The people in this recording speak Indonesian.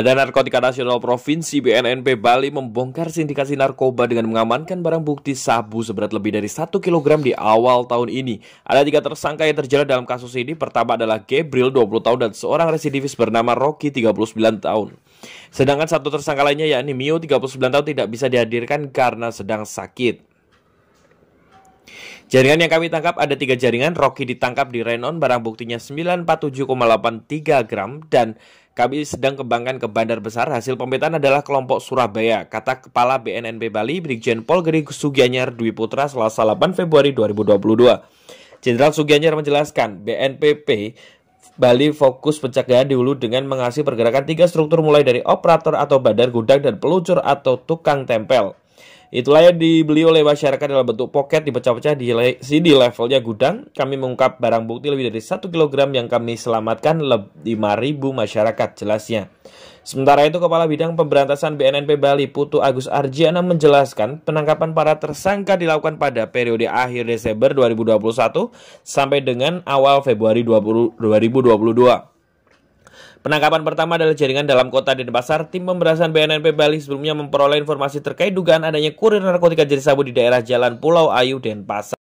Badan Narkotika Nasional Provinsi BNNP Bali membongkar sindikasi narkoba dengan mengamankan barang bukti sabu seberat lebih dari 1 kg di awal tahun ini. Ada tiga tersangka yang terjerat dalam kasus ini. Pertama adalah Gabriel 20 tahun dan seorang residivis bernama Rocky 39 tahun. Sedangkan satu tersangka lainnya yakni Mio 39 tahun tidak bisa dihadirkan karena sedang sakit. Jaringan yang kami tangkap ada tiga jaringan, Rocky ditangkap di Renon, barang buktinya 947,83 gram, dan kami sedang kembangkan ke bandar besar. Hasil pemetaan adalah kelompok Surabaya, kata Kepala BNNP Bali, Brigjen Pol Geri Sugianyar Dwi Putra, Selasa 8 Februari 2022. Jenderal Sugianyar menjelaskan, BNPP Bali fokus pencegahan di hulu dengan mengasih pergerakan tiga struktur mulai dari operator atau bandar gudang dan pelucur atau tukang tempel. Itulah yang dibeli oleh masyarakat dalam bentuk pocket dipecah-pecah di sini levelnya gudang. Kami mengungkap barang bukti lebih dari 1 kg yang kami selamatkan lebih 5.000 masyarakat jelasnya. Sementara itu Kepala Bidang Pemberantasan BNNP Bali Putu Agus Arjiana menjelaskan penangkapan para tersangka dilakukan pada periode akhir Desember 2021 sampai dengan awal Februari 2022. Penangkapan pertama adalah jaringan dalam kota Denpasar. Tim pemberantasan BNNP Bali sebelumnya memperoleh informasi terkait dugaan adanya kurir narkotika jenis sabu di daerah Jalan Pulau Ayu, Denpasar.